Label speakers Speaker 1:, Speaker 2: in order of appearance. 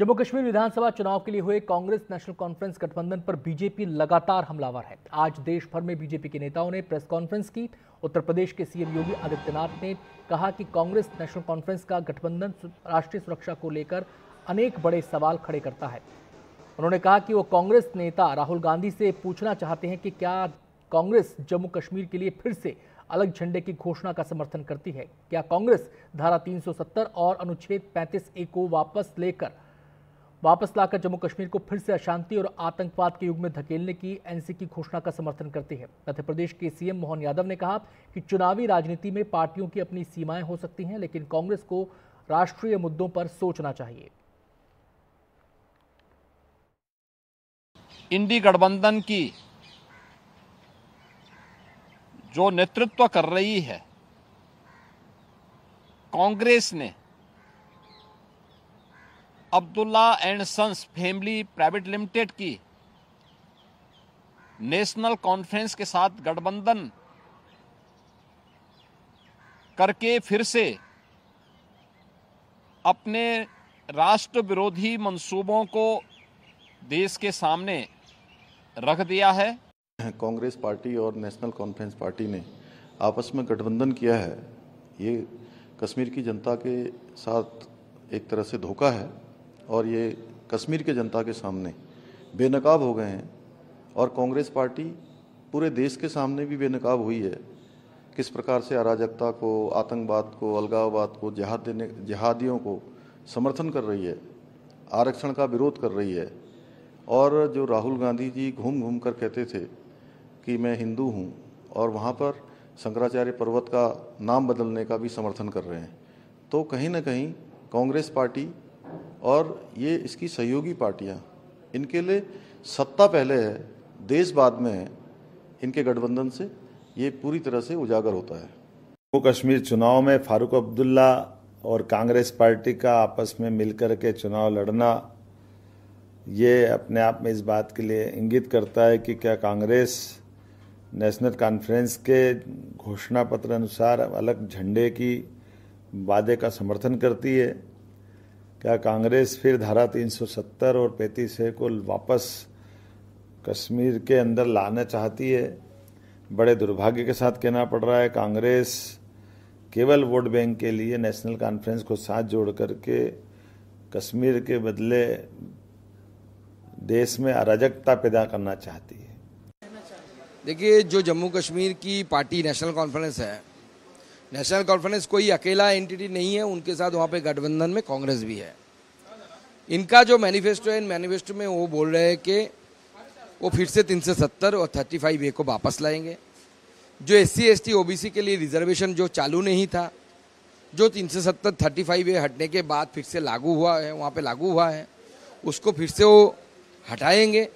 Speaker 1: जम्मू कश्मीर विधानसभा चुनाव के लिए हुए कांग्रेस नेशनल कॉन्फ्रेंस गठबंधन पर बीजेपी लगातार हमलावर है आज देश भर में बीजेपी के नेताओं ने प्रेस कॉन्फ्रेंस की उत्तर प्रदेश के सीएम योगी आदित्यनाथ ने कहा कि कांग्रेस नेशनल कॉन्फ्रेंस का गठबंधन राष्ट्रीय सुरक्षा को लेकर अनेक बड़े सवाल खड़े करता है उन्होंने कहा कि वो कांग्रेस नेता राहुल गांधी से पूछना चाहते हैं कि क्या कांग्रेस जम्मू कश्मीर के लिए फिर से अलग झंडे की घोषणा का समर्थन करती है क्या कांग्रेस धारा 370 और अनुच्छेद 35 ए को वापस लेकर वापस लाकर जम्मू कश्मीर को फिर से अशांति और आतंकवाद के युग में धकेलने की एनसी की घोषणा का समर्थन करती है मध्य प्रदेश के सीएम मोहन यादव ने कहा कि चुनावी राजनीति में पार्टियों की अपनी सीमाएं हो सकती हैं लेकिन कांग्रेस को राष्ट्रीय मुद्दों पर सोचना चाहिए इंडी गठबंधन
Speaker 2: की जो नेतृत्व कर रही है कांग्रेस ने Abdullah and sons family private limited की नेशनल कॉन्फ्रेंस के साथ गठबंधन करके फिर से अपने राष्ट्र विरोधी मंसूबों को देश के सामने रख दिया है
Speaker 3: कांग्रेस पार्टी और नेशनल कॉन्फ्रेंस पार्टी ने आपस में गठबंधन किया है ये कश्मीर की जनता के साथ एक तरह से धोखा है और ये कश्मीर के जनता के सामने बेनकाब हो गए हैं और कांग्रेस पार्टी पूरे देश के सामने भी बेनकाब हुई है किस प्रकार से अराजकता को आतंकवाद को अलगाववाद को जहाद देने जहादियों को समर्थन कर रही है आरक्षण का विरोध कर रही है और जो राहुल गांधी जी घूम घूम कर कहते थे कि मैं हिंदू हूँ और वहाँ पर शंकराचार्य पर्वत का नाम बदलने का भी समर्थन कर रहे हैं तो कहीं ना कहीं कांग्रेस पार्टी और ये इसकी सहयोगी पार्टियाँ इनके लिए सत्ता पहले है
Speaker 4: देश बाद में है इनके गठबंधन से ये पूरी तरह से उजागर होता है जम्मू कश्मीर चुनाव में फारूक अब्दुल्ला और कांग्रेस पार्टी का आपस में मिलकर के चुनाव लड़ना ये अपने आप में इस बात के लिए इंगित करता है कि क्या कांग्रेस नेशनल कॉन्फ्रेंस के घोषणा पत्र अनुसार अलग झंडे की वादे का समर्थन करती है क्या कांग्रेस फिर धारा 370 और 35 ए को वापस कश्मीर के अंदर लाना चाहती है बड़े दुर्भाग्य के साथ कहना पड़ रहा है कांग्रेस केवल वोट बैंक के लिए नेशनल कॉन्फ्रेंस को साथ जोड़ करके कश्मीर के बदले देश में अराजकता पैदा करना चाहती है
Speaker 5: देखिए जो जम्मू कश्मीर की पार्टी नेशनल कॉन्फ्रेंस है नेशनल कॉन्फ्रेंस कोई अकेला एंटिटी नहीं है उनके साथ वहाँ पे गठबंधन में कांग्रेस भी है इनका जो मैनिफेस्टो है इन मैनिफेस्टो में वो बोल रहे हैं कि वो फिर से तीन और थर्टी फाइव ए को वापस लाएंगे जो एस सी एस के लिए रिजर्वेशन जो चालू नहीं था जो तीन सौ सत्तर थर्टी फाइव ए हटने के बाद फिर से लागू हुआ है वहाँ पे लागू हुआ है उसको फिर से वो हटाएंगे